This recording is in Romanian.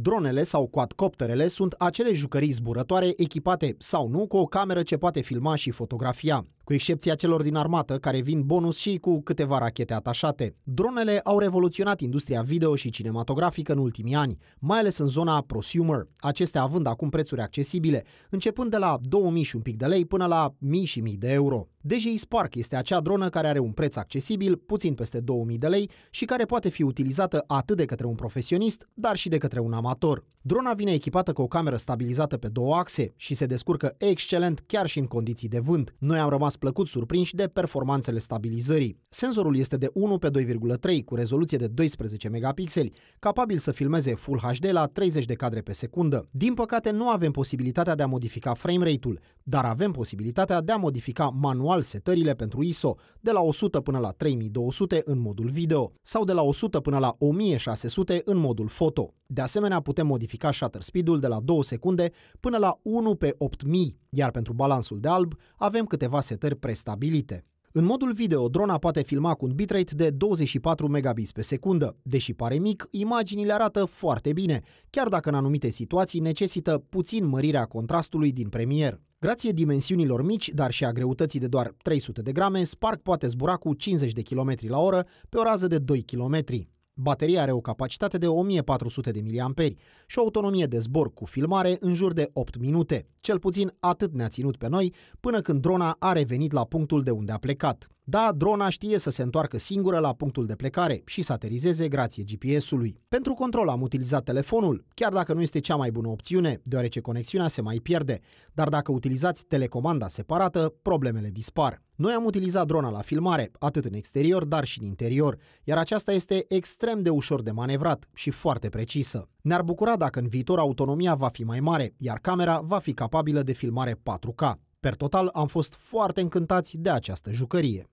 Dronele sau quadcopterele sunt acele jucării zburătoare echipate sau nu cu o cameră ce poate filma și fotografia cu excepția celor din armată care vin bonus și cu câteva rachete atașate. Dronele au revoluționat industria video și cinematografică în ultimii ani, mai ales în zona prosumer, acestea având acum prețuri accesibile, începând de la 2000 și un pic de lei până la 1.000 și 1000 de euro. DJI Spark este acea dronă care are un preț accesibil, puțin peste 2000 de lei, și care poate fi utilizată atât de către un profesionist, dar și de către un amator. Drona vine echipată cu o cameră stabilizată pe două axe și se descurcă excelent chiar și în condiții de vânt. Noi am rămas plăcut surprinși de performanțele stabilizării. Senzorul este de 1 pe 2,3 cu rezoluție de 12 megapixeli, capabil să filmeze Full HD la 30 de cadre pe secundă. Din păcate nu avem posibilitatea de a modifica framerate-ul, dar avem posibilitatea de a modifica manual setările pentru ISO de la 100 până la 3200 în modul video sau de la 100 până la 1600 în modul foto. De asemenea, putem modifica shutter speed-ul de la 2 secunde până la 1 pe 8000, iar pentru balansul de alb avem câteva setări prestabilite. În modul video, drona poate filma cu un bitrate de 24 megabits pe secundă. Deși pare mic, imaginile arată foarte bine, chiar dacă în anumite situații necesită puțin mărirea contrastului din premier. Grație dimensiunilor mici, dar și a greutății de doar 300 de grame, Spark poate zbura cu 50 de km la oră pe o rază de 2 km. Bateria are o capacitate de 1400 de mAh și o autonomie de zbor cu filmare în jur de 8 minute. Cel puțin atât ne-a ținut pe noi până când drona a revenit la punctul de unde a plecat. Da, drona știe să se întoarcă singură la punctul de plecare și să aterizeze grație GPS-ului. Pentru control am utilizat telefonul, chiar dacă nu este cea mai bună opțiune, deoarece conexiunea se mai pierde, dar dacă utilizați telecomanda separată, problemele dispar. Noi am utilizat drona la filmare, atât în exterior, dar și în interior, iar aceasta este extrem de ușor de manevrat și foarte precisă. Ne-ar bucura dacă în viitor autonomia va fi mai mare, iar camera va fi capabilă de filmare 4K. Per total, am fost foarte încântați de această jucărie.